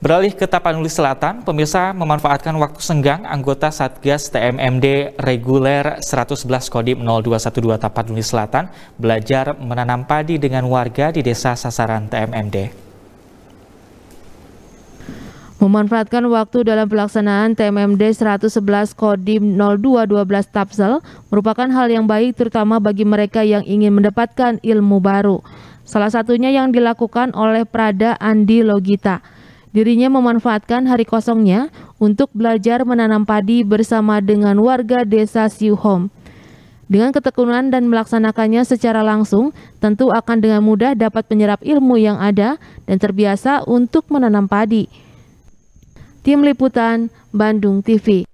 Beralih ke Tapanuli Selatan, pemirsa memanfaatkan waktu senggang anggota Satgas TMMD Reguler 111 Kodim 0212 Tapanuli Selatan belajar menanam padi dengan warga di desa sasaran TMMD. Memanfaatkan waktu dalam pelaksanaan TMMD 111 Kodim 0212 Tapsel merupakan hal yang baik terutama bagi mereka yang ingin mendapatkan ilmu baru. Salah satunya yang dilakukan oleh Prada Andi Logita. Dirinya memanfaatkan hari kosongnya untuk belajar menanam padi bersama dengan warga desa Siuhom. Dengan ketekunan dan melaksanakannya secara langsung, tentu akan dengan mudah dapat menyerap ilmu yang ada dan terbiasa untuk menanam padi. Tim Liputan, Bandung TV